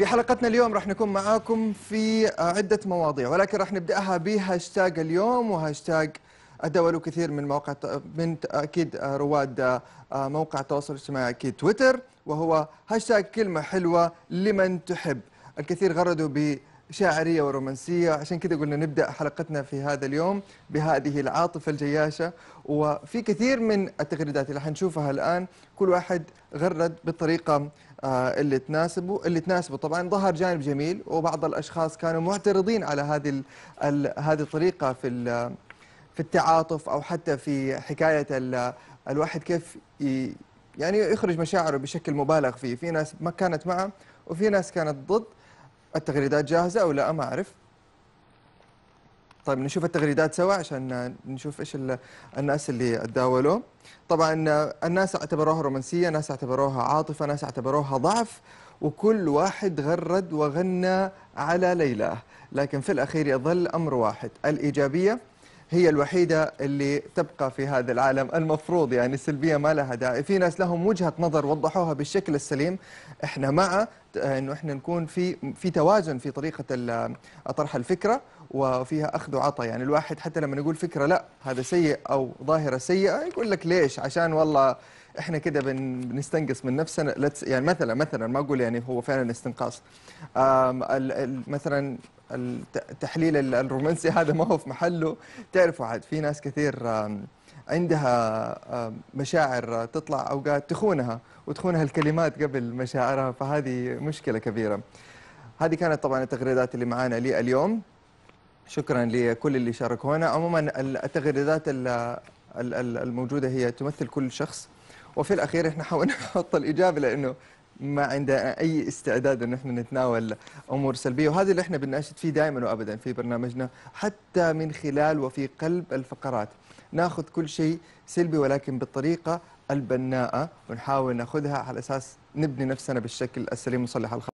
في حلقتنا اليوم راح نكون معاكم في عدة مواضيع ولكن راح نبدأها بهاشتاج اليوم وهاشتاج أدولوا كثير من مواقع من أكيد رواد آه، موقع التواصل الاجتماعي أكيد تويتر وهو هاشتاج كلمة حلوة لمن تحب الكثير غردوا ب شاعرية ورومانسية عشان كذا قلنا نبدأ حلقتنا في هذا اليوم بهذه العاطفة الجياشة وفي كثير من التغريدات اللي حنشوفها الآن كل واحد غرد بطريقة آه، اللي تناسبه اللي تناسبه طبعا ظهر جانب جميل وبعض الاشخاص كانوا معترضين على هذه هذه الطريقه في في التعاطف او حتى في حكايه الواحد كيف يعني يخرج مشاعره بشكل مبالغ فيه في ناس ما كانت معه وفي ناس كانت ضد التغريدات جاهزه او لا ما اعرف طيب نشوف التغريدات سوا عشان نشوف ايش الناس اللي تداولوه طبعا الناس اعتبروها رومانسيه ناس اعتبروها عاطفه ناس اعتبروها ضعف وكل واحد غرد وغنى على ليلاه لكن في الاخير يظل امر واحد الايجابيه هي الوحيدة اللي تبقى في هذا العالم المفروض يعني السلبية ما لها داعي في ناس لهم وجهة نظر وضحوها بالشكل السليم احنا مع انه احنا نكون في في توازن في طريقه طرح الفكره وفيها اخذ وعطى يعني الواحد حتى لما نقول فكره لا هذا سيء او ظاهره سيئه يقول لك ليش عشان والله احنا كده بنستنقص من نفسنا يعني مثلا مثلا ما اقول يعني هو فعلا استنقاص مثلا التحليل الرومانسي هذا ما هو في محله تعرفوا عاد في ناس كثير عندها مشاعر تطلع اوقات تخونها وتخونها الكلمات قبل مشاعرها فهذه مشكله كبيره. هذه كانت طبعا التغريدات اللي معانا لي اليوم. شكرا لكل اللي شاركونا عموما التغريدات الموجوده هي تمثل كل شخص وفي الاخير احنا حاولنا نحط الاجابه لانه ما عندنا اي استعداد ان احنا نتناول امور سلبيه وهذا اللي احنا بنناشد فيه دائما وابدا في برنامجنا حتى من خلال وفي قلب الفقرات ناخذ كل شيء سلبي ولكن بالطريقه البناءه ونحاول ناخذها على اساس نبني نفسنا بالشكل السليم وصلح الخطأ